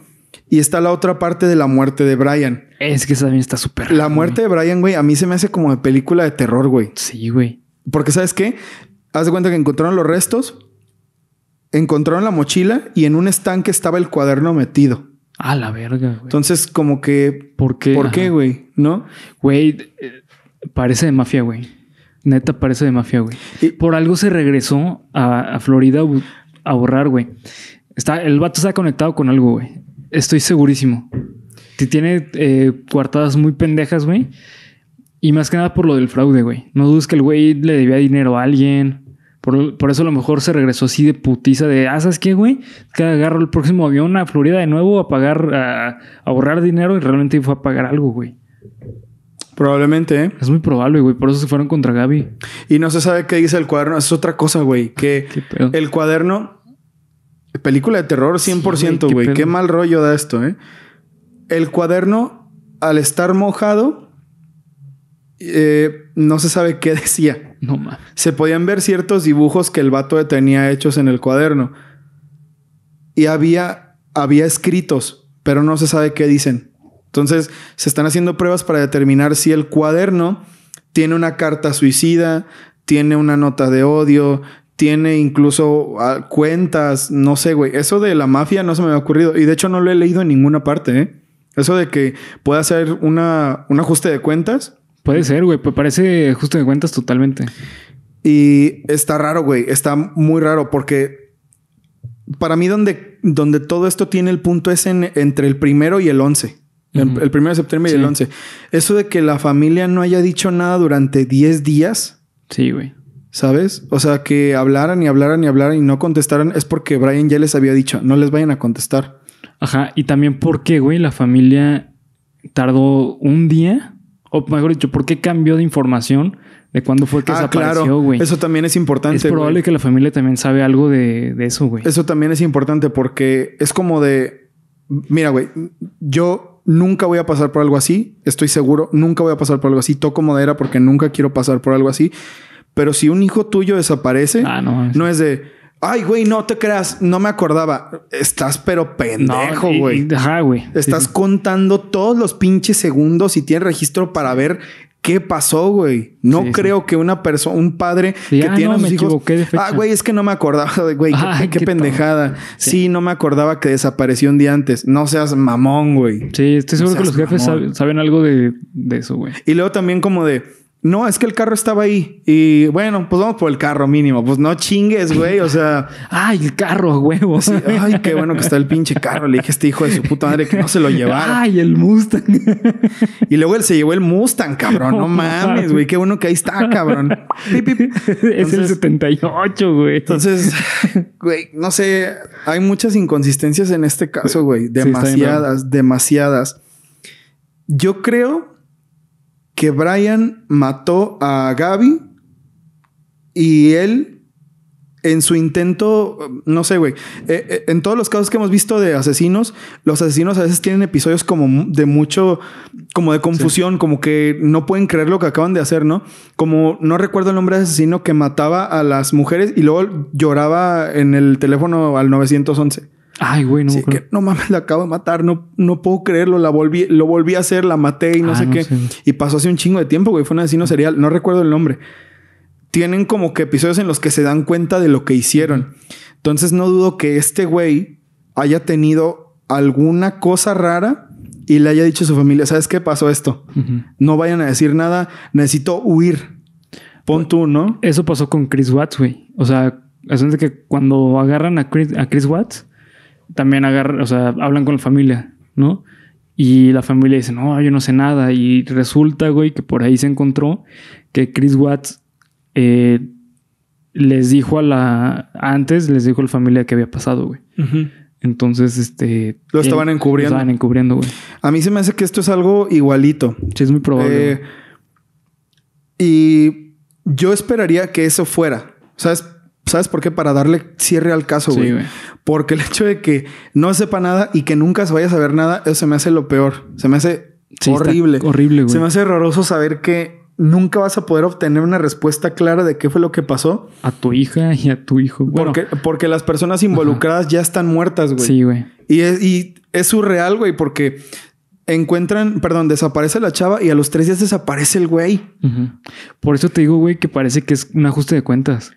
Y está la otra parte de la muerte de Brian. Es que esa también está súper. La muerte de Brian, güey, a mí se me hace como de película de terror, güey. Sí, güey. Porque, ¿sabes qué? Haz de cuenta que encontraron los restos, encontraron la mochila y en un estanque estaba el cuaderno metido. A la verga, güey. Entonces, como que. ¿Por qué? ¿Por qué, güey? ¿No? Güey, eh, parece de mafia, güey. Neta, parece de mafia, güey. Por algo se regresó a, Florida a borrar, güey. Está, el vato está conectado con algo, güey. Estoy segurísimo. tiene eh, coartadas muy pendejas, güey. Y más que nada por lo del fraude, güey. No dudes que el güey le debía dinero a alguien. Por, eso a lo mejor se regresó así de putiza de, ah, ¿sabes qué, güey? Que agarro el próximo avión a Florida de nuevo a pagar, a, ahorrar dinero y realmente fue a pagar algo, güey. Probablemente, ¿eh? Es muy probable, güey. Por eso se fueron contra Gaby. Y no se sabe qué dice el cuaderno. Es otra cosa, güey. Que el cuaderno... Película de terror 100%, güey. Qué, mal rollo da esto, ¿eh? El cuaderno, al estar mojado, eh, no se sabe qué decía. Se podían ver ciertos dibujos que el vato tenía hechos en el cuaderno. Y había, había escritos, pero no se sabe qué dicen. Entonces, se están haciendo pruebas para determinar si el cuaderno tiene una carta suicida, tiene una nota de odio, tiene incluso ah, cuentas, no sé, güey. Eso de la mafia no se me ha ocurrido. Y de hecho no lo he leído en ninguna parte, ¿eh? Eso de que pueda hacer una, un ajuste de cuentas Puede ser, güey. Parece justo de cuentas totalmente. Y está raro, güey. Está muy raro porque para mí donde, donde todo esto tiene el punto es en, entre el primero y el 11. el, primero de septiembre y el 11. Eso de que la familia no haya dicho nada durante 10 días. Sí, güey. ¿Sabes? O sea, que hablaran y hablaran y hablaran y no contestaran es porque Brian ya les había dicho, no les vayan a contestar. Ajá, y también porque, güey, la familia tardó un día o mejor dicho, ¿por qué cambió de información de cuándo fue que ah, desapareció, güey? Eso también es importante. Es probable que la familia también sabe algo de, eso, güey. Eso también es importante porque es como de, mira, güey, yo nunca voy a pasar por algo así, estoy seguro, nunca voy a pasar por algo así, toco madera porque nunca quiero pasar por algo así, pero si un hijo tuyo desaparece, ah, no es de Ay, güey, no te creas, no me acordaba. Estás pero pendejo, güey. Ajá, güey. Estás contando todos los pinches segundos y tienes registro para ver ¿Qué pasó, güey? No creo que una persona, un padre que tiene un a hijos. Ah, güey, es que no me acordaba, güey. Qué, pendejada. Sí. no me acordaba que desapareció un día antes. No seas mamón, güey. Sí, estoy seguro que los jefes saben algo de eso, güey. Y luego también como de no, es que el carro estaba ahí. Y bueno, pues vamos por el carro mínimo. Pues no chingues, güey. O sea, ay, el carro, huevo. ay, qué bueno que está el pinche carro. Le dije a este hijo de su puta madre que no se lo llevara. Ay, el Mustang. Y luego él se llevó el Mustang, cabrón. No mames, güey. Qué bueno que ahí está, cabrón. es el 78, güey. Entonces, güey, no sé. Hay muchas inconsistencias en este caso, güey. Demasiadas, demasiadas. Yo creo que Brian mató a Gaby y él en su intento, no sé, güey, eh, eh, en todos los casos que hemos visto de asesinos, los asesinos a veces tienen episodios como de mucho, como de confusión, como que no pueden creer lo que acaban de hacer, ¿no? Como no recuerdo el nombre de asesino que mataba a las mujeres y luego lloraba en el teléfono al 911. Ay, güey, no. no mames, la acabo de matar, no, no puedo creerlo, la volví, lo volví a hacer, la maté y no ah, sé qué. Y pasó hace un chingo de tiempo, güey, fue un asesino serial, no recuerdo el nombre. Tienen como que episodios en los que se dan cuenta de lo que hicieron. Entonces no dudo que este güey haya tenido alguna cosa rara y le haya dicho a su familia, ¿sabes qué pasó esto? No vayan a decir nada, necesito huir. Pon tú, ¿no? Eso pasó con Chris Watts, güey. O sea, es que cuando agarran a a Chris Watts, también agarran, o sea, hablan con la familia, ¿no? Y la familia dice, no, yo no sé nada. Y resulta, güey, que por ahí se encontró que Chris Watts eh, les dijo a la... Antes les dijo a la familia que había pasado, güey. Entonces, este... Lo estaban eh, encubriendo. Lo estaban encubriendo, güey. A mí se me hace que esto es algo igualito. Sí, es muy probable. Eh, y yo esperaría que eso fuera. ¿Sabes? ¿Sabes por qué? Para darle cierre al caso, güey. Porque el hecho de que no sepa nada y que nunca se vaya a saber nada, eso se me hace lo peor. Se me hace horrible. Horrible, güey. Se me hace horroroso saber que nunca vas a poder obtener una respuesta clara de qué fue lo que pasó. A tu hija y a tu hijo. güey. porque, las personas involucradas ya están muertas, güey. Sí, güey. Y es, surreal, güey, porque encuentran, perdón, desaparece la chava y a los tres días desaparece el güey. Por eso te digo, güey, que parece que es un ajuste de cuentas.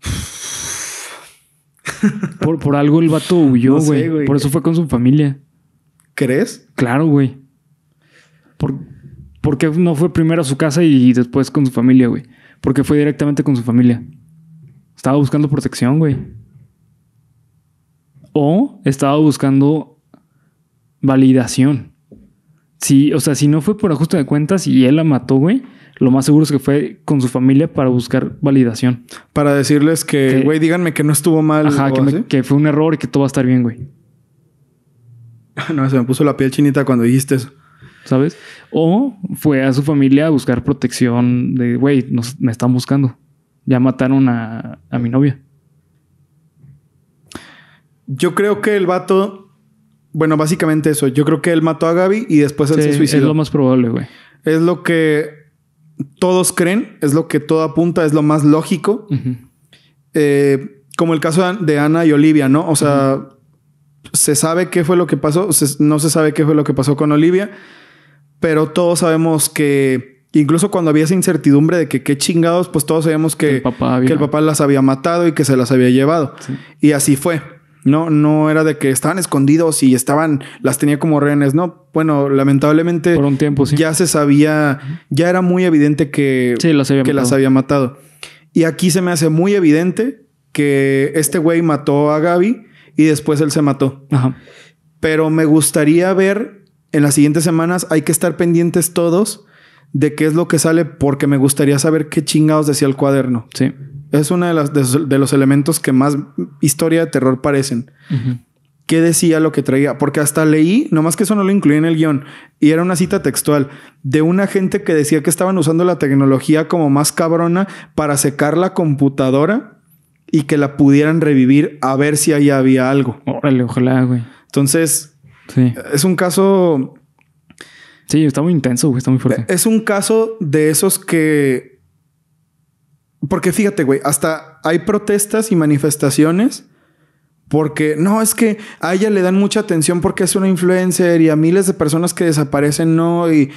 por, por algo el vato huyó, güey. por eso fue con su familia. ¿Crees? Claro, güey. Por, qué no fue primero a su casa y después con su familia, güey. Porque fue directamente con su familia. Estaba buscando protección, güey. O estaba buscando validación. Sí, o sea, si no fue por ajuste de cuentas y él la mató, güey, lo más seguro es que fue con su familia para buscar validación. Para decirles que, güey, díganme que no estuvo mal. Ajá, que, fue un error y que todo va a estar bien, güey. No, se me puso la piel chinita cuando dijiste eso. ¿Sabes? O fue a su familia a buscar protección de, güey, me están buscando. Ya mataron a, mi novia. Yo creo que el vato bueno, básicamente eso. Yo creo que él mató a Gaby y después él se suicidó. Es lo más probable, güey. Es lo que todos creen, es lo que todo apunta, es lo más lógico. Eh, como el caso de Ana y Olivia, ¿no? O sea, se sabe qué fue lo que pasó, no se sabe qué fue lo que pasó con Olivia, pero todos sabemos que incluso cuando había esa incertidumbre de que qué chingados, pues todos sabemos que el papá, las había matado y que se las había llevado. Y así fue. No, no era de que estaban escondidos y estaban, las tenía como rehenes, ¿no? Bueno, lamentablemente. Por un tiempo, sí. Ya se sabía, ya era muy evidente que, las, había que matado. las había matado. Y aquí se me hace muy evidente que este güey mató a Gaby y después él se mató. Ajá. Pero me gustaría ver en las siguientes semanas, hay que estar pendientes todos de qué es lo que sale, porque me gustaría saber qué chingados decía el cuaderno. Sí. Es uno de, de, los elementos que más historia de terror parecen. ¿Qué decía lo que traía? Porque hasta leí, nomás que eso no lo incluí en el guión, y era una cita textual de una gente que decía que estaban usando la tecnología como más cabrona para secar la computadora y que la pudieran revivir a ver si ahí había algo. Órale, ojalá, güey. Entonces, sí. es un caso. Sí, está muy intenso, está muy fuerte. Es un caso de esos que porque fíjate, güey, hasta hay protestas y manifestaciones porque no, es que a ella le dan mucha atención porque es una influencer y a miles de personas que desaparecen no. Y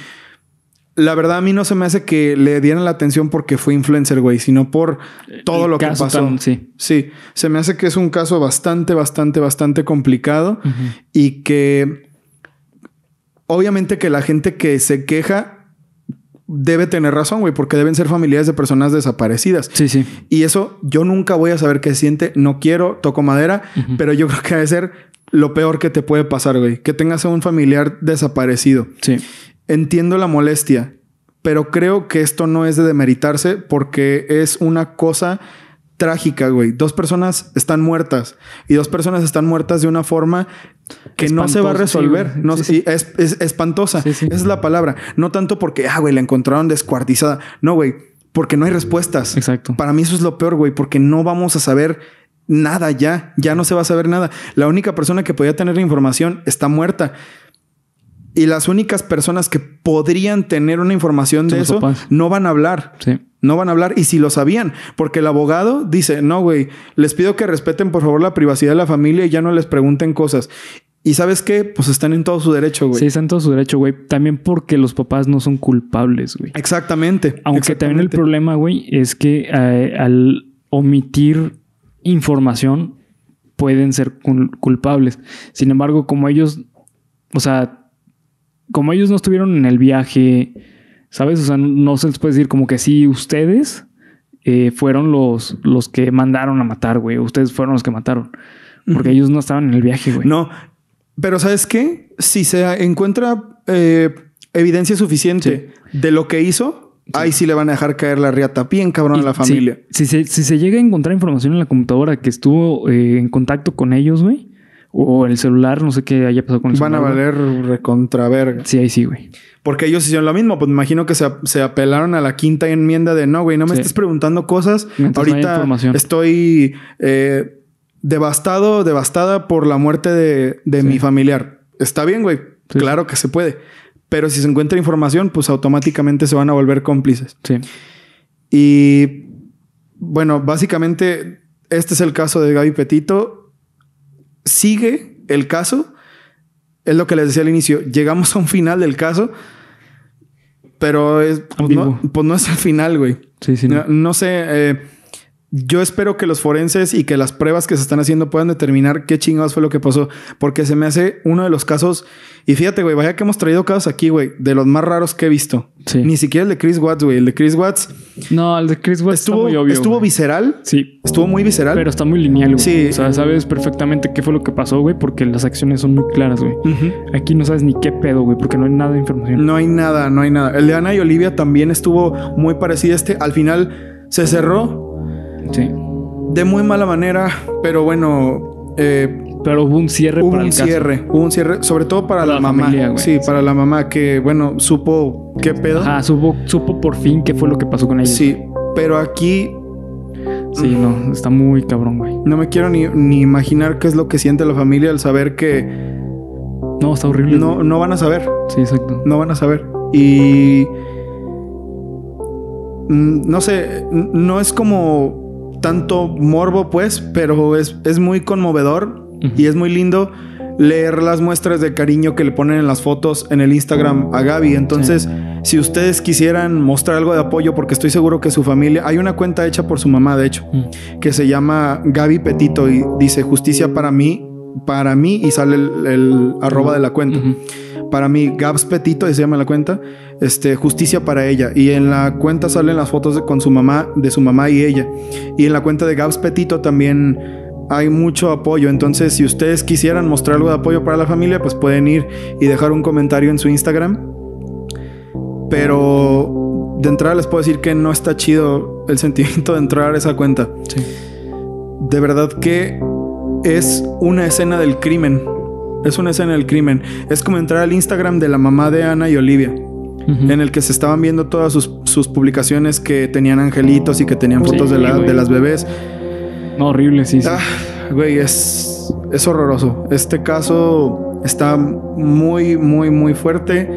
la verdad, a mí no se me hace que le dieran la atención porque fue influencer, güey, sino por eh, todo lo que pasó. sí. sí, se me hace que es un caso bastante, bastante, bastante complicado y que obviamente que la gente que se queja debe tener razón, güey, porque deben ser familiares de personas desaparecidas. Sí, sí. Y eso yo nunca voy a saber qué siente, no quiero, toco madera, pero yo creo que debe ser lo peor que te puede pasar, güey, que tengas a un familiar desaparecido. Sí. Entiendo la molestia, pero creo que esto no es de demeritarse porque es una cosa trágica, güey. Dos personas están muertas y dos personas están muertas de una forma que no se va a resolver. no, Es, espantosa. Esa es la palabra. No tanto porque, ah, güey, la encontraron descuartizada. No, güey, porque no hay respuestas. Exacto. Para mí eso es lo peor, güey, porque no vamos a saber nada ya. Ya no se va a saber nada. La única persona que podía tener información está muerta. Y las únicas personas que podrían tener una información de eso no van a hablar. No van a hablar. Y si lo sabían, porque el abogado dice, no, güey, les pido que respeten por favor la privacidad de la familia y ya no les pregunten cosas. Y sabes qué, pues están en todo su derecho, güey. Sí, están en todo su derecho, güey. También porque los papás no son culpables, güey. Exactamente. Aunque también el problema, güey, es que eh, al omitir información pueden ser culpables. Sin embargo, como ellos, o sea, como ellos no estuvieron en el viaje, ¿sabes? O sea, no se les puede decir como que sí, ustedes eh, fueron los, los que mandaron a matar, güey. Ustedes fueron los que mataron. Porque ellos no estaban en el viaje, güey. No, pero ¿sabes qué? Si se encuentra eh, evidencia suficiente de lo que hizo, ahí sí le van a dejar caer la riata bien cabrón a la familia. Si, se, llega a encontrar información en la computadora que estuvo eh, en contacto con ellos, güey, o el celular, no sé qué haya pasado con el Van celular. Van a valer recontraverga. Sí, ahí sí, güey. Porque ellos hicieron lo mismo, pues me imagino que se, apelaron a la quinta enmienda de no, güey, no me estés preguntando cosas. Ahorita estoy eh, devastado, devastada por la muerte de, mi familiar. Está bien, güey. Claro que se puede. Pero si se encuentra información, pues automáticamente se van a volver cómplices. Sí. Y bueno, básicamente este es el caso de Gaby Petito sigue el caso. Es lo que les decía al inicio. Llegamos a un final del caso, pero es, pues, no, es el final, güey. No, sé. Eh, yo espero que los forenses y que las pruebas que se están haciendo puedan determinar qué chingados fue lo que pasó, porque se me hace uno de los casos. Y fíjate, güey, vaya que hemos traído casos aquí, güey, de los más raros que he visto. Sí. Ni siquiera el de Chris Watts, güey. El de Chris Watts. No, el de Chris Watts estuvo, visceral. Sí. Estuvo muy visceral. Pero está muy lineal, güey. Sí. O sea, sabes perfectamente qué fue lo que pasó, güey, porque las acciones son muy claras, güey. Aquí no sabes ni qué pedo, güey, porque no hay nada de información. No hay nada, no hay nada. El de Ana y Olivia también estuvo muy parecido a este. Al final se cerró de muy mala manera, pero bueno. Eh, pero hubo un cierre un cierre, Hubo un cierre, sobre todo para, la, mamá. sí, para la mamá que, bueno, supo qué pedo. Ah, supo, supo por fin qué fue lo que pasó con ella. Sí, pero aquí Sí, no, está muy cabrón, güey. No me quiero ni, ni, imaginar qué es lo que siente la familia al saber que. No, está horrible. No, no van a saber. Sí, exacto. No van a saber. Y. No sé, no es como tanto morbo, pues, pero es, muy conmovedor y es muy lindo leer las muestras de cariño que le ponen en las fotos en el Instagram a Gaby. Entonces, si ustedes quisieran mostrar algo de apoyo, porque estoy seguro que su familia, hay una cuenta hecha por su mamá, de hecho, que se llama Gaby Petito y dice justicia para mí para mí, y sale el, arroba de la cuenta. Para mí, Gabs Petito, se llama la cuenta, este, justicia para ella. Y en la cuenta salen las fotos de, con su mamá, de su mamá y ella. Y en la cuenta de Gabs Petito también hay mucho apoyo. Entonces, si ustedes quisieran mostrar algo de apoyo para la familia, pues pueden ir y dejar un comentario en su Instagram. Pero de entrada les puedo decir que no está chido el sentimiento de entrar a esa cuenta. Sí. De verdad que es una escena del crimen. Es una escena del crimen. Es como entrar al Instagram de la mamá de Ana y Olivia. En el que se estaban viendo todas sus, sus publicaciones que tenían angelitos y que tenían fotos de, de, las bebés. No, horrible, sí. Ah, es, es horroroso. Este caso está muy, muy, muy fuerte.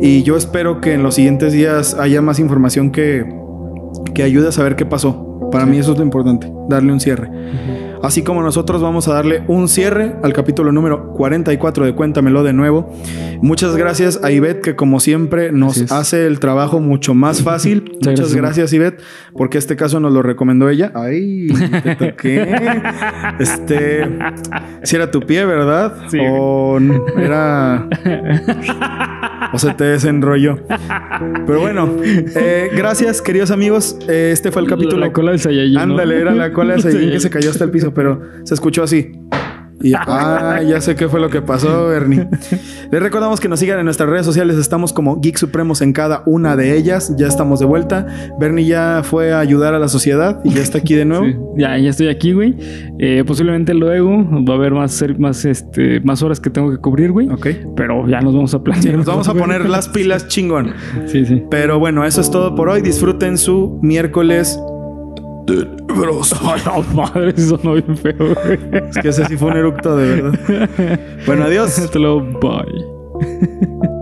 Y yo espero que en los siguientes días haya más información que, ayude a saber qué pasó. Para mí eso es lo importante, darle un cierre así como nosotros vamos a darle un cierre al capítulo número 44 de Cuéntamelo de nuevo. Muchas gracias a Ivette que como siempre nos hace el trabajo mucho más fácil. Muchas, gracias, Ivet Ivette, porque este caso nos lo recomendó ella. Ay, te este, si era tu pie, ¿verdad? Sí. O era o se te desenrolló. Pero bueno, eh, gracias, queridos amigos. Eh, este fue el capítulo. La cola del Saiyajin. Ándale, era la cola del Saiyajin que se cayó hasta el piso pero se escuchó así. Y ah, ya sé qué fue lo que pasó, Bernie. Les recordamos que nos sigan en nuestras redes sociales. Estamos como Geek Supremos en cada una de ellas. Ya estamos de vuelta. Bernie ya fue a ayudar a la sociedad y ya está aquí de nuevo. Ya, ya estoy aquí, güey. Eh, posiblemente luego va a haber más, más, este, más horas que tengo que cubrir, güey. Ok. Pero ya nos vamos a plantear. nos vamos a poner las pilas chingón. Sí, sí. Pero bueno, eso es todo por hoy. Disfruten su miércoles pero Ay, madre, eso no bien feo, Es que ese sí fue un eructo, de verdad. bueno, adiós. Hasta bye.